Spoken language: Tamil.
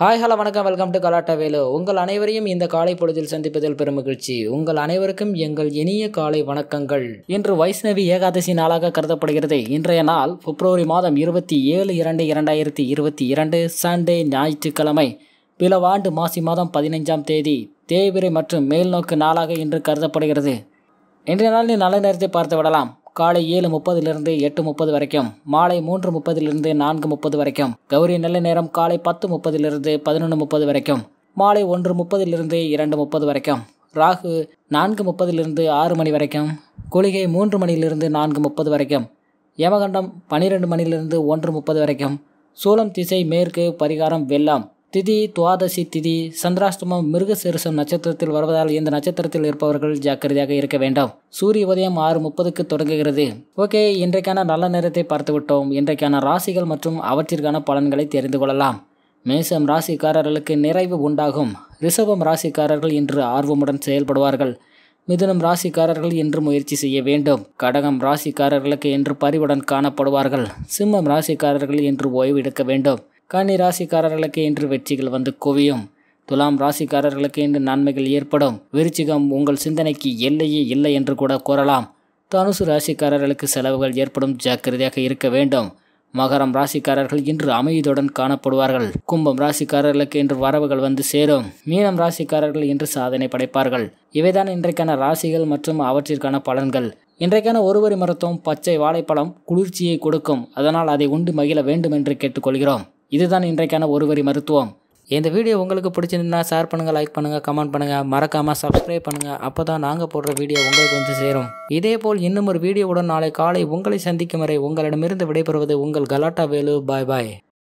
ஹாய் ஹலோ வணக்கம் வெல்கம் டு கலாட்ட வேலு உங்கள் அனைவரையும் இந்த காலை பொழுதில் சந்திப்பதில் பெரும் மகிழ்ச்சி உங்கள் அனைவருக்கும் எங்கள் இனிய காலை வணக்கங்கள் இன்று வைஷ்ணவி ஏகாதசி நாளாக கருதப்படுகிறது இன்றைய நாள் பிப்ரவரி மாதம் இருபத்தி ஏழு இரண்டு இரண்டாயிரத்தி இருபத்தி இரண்டு சண்டே ஞாயிற்றுக்கிழமை பிளவாண்டு மாசி மாதம் பதினைஞ்சாம் தேதி தேவிரை மற்றும் மேல்நோக்கு நாளாக இன்று கருதப்படுகிறது இன்றைய நாளில் நல்ல நேரத்தை பார்த்து விடலாம் காலை ஏழு முப்பதிலிருந்து எட்டு முப்பது வரைக்கும் மாலை மூன்று முப்பதிலிருந்து நான்கு முப்பது வரைக்கும் கௌரி நல்ல நேரம் காலை பத்து முப்பதிலிருந்து பதினொன்று முப்பது வரைக்கும் மாலை ஒன்று முப்பதிலிருந்து இரண்டு முப்பது வரைக்கும் ராகு நான்கு முப்பதிலிருந்து ஆறு மணி வரைக்கும் குளிகை மூன்று மணியிலிருந்து நான்கு முப்பது வரைக்கும் யமகண்டம் பனிரெண்டு மணியிலிருந்து ஒன்று முப்பது வரைக்கும் சூலம் திசை மேற்கு பரிகாரம் வெல்லாம் திதி துவாதசி திதி சந்திராஷ்டமம் மிருகசீரிசம் நட்சத்திரத்தில் வருவதால் இந்த நட்சத்திரத்தில் இருப்பவர்கள் ஜாக்கிரதையாக இருக்க வேண்டாம் சூரிய உதயம் ஆறு முப்பதுக்கு தொடங்குகிறது ஓகே இன்றைக்கான நல்ல நேரத்தை பார்த்துவிட்டோம் இன்றைக்கான ராசிகள் மற்றும் அவற்றிற்கான பலன்களை தெரிந்து கொள்ளலாம் மேசம் ராசிக்காரர்களுக்கு நிறைவு உண்டாகும் ரிஷபம் ராசிக்காரர்கள் இன்று ஆர்வமுடன் செயல்படுவார்கள் மிதுனம் ராசிக்காரர்கள் என்று முயற்சி செய்ய வேண்டும் கடகம் ராசிக்காரர்களுக்கு என்று பரிவுடன் காணப்படுவார்கள் சிம்மம் ராசிக்காரர்கள் இன்று ஓய்வு எடுக்க வேண்டும் கன்னி ராசிக்காரர்களுக்கு இன்று வெற்றிகள் வந்து குவியும் துலாம் ராசிக்காரர்களுக்கு இன்று நன்மைகள் ஏற்படும் விருச்சிகம் உங்கள் சிந்தனைக்கு எல்லையே இல்லை என்று கூட கூறலாம் தனுசு ராசிக்காரர்களுக்கு செலவுகள் ஏற்படும் ஜாக்கிரதையாக இருக்க வேண்டும் மகரம் ராசிக்காரர்கள் இன்று அமைதியுடன் காணப்படுவார்கள் கும்பம் ராசிக்காரர்களுக்கு இன்று வரவுகள் வந்து சேரும் மீனம் ராசிக்காரர்கள் இன்று சாதனை படைப்பார்கள் இவைதான் இன்றைக்கான ராசிகள் மற்றும் அவற்றிற்கான பலன்கள் இன்றைக்கான ஒருவரி மரத்தும் பச்சை வாழைப்பழம் குளிர்ச்சியை கொடுக்கும் அதனால் அதை உண்டு மகிழ வேண்டும் என்று கேட்டுக்கொள்கிறோம் இதுதான் இன்றைக்கான ஒரு வரி மருத்துவம் இந்த வீடியோ உங்களுக்கு பிடிச்சிருந்தா ஷேர் பண்ணுங்கள் லைக் பண்ணுங்கள் கமெண்ட் பண்ணுங்கள் மறக்காமல் சப்ஸ்கிரைப் பண்ணுங்கள் அப்போ தான் நாங்கள் போடுற வீடியோ உங்களுக்கு வந்து சேரும் இதேபோல் இன்னும் ஒரு வீடியோவுடன் நாளை காலை உங்களை சந்திக்கும் வரை உங்களிடமிருந்து விடைபெறுவது உங்கள் கலாட்டா வேலு பாய் பாய்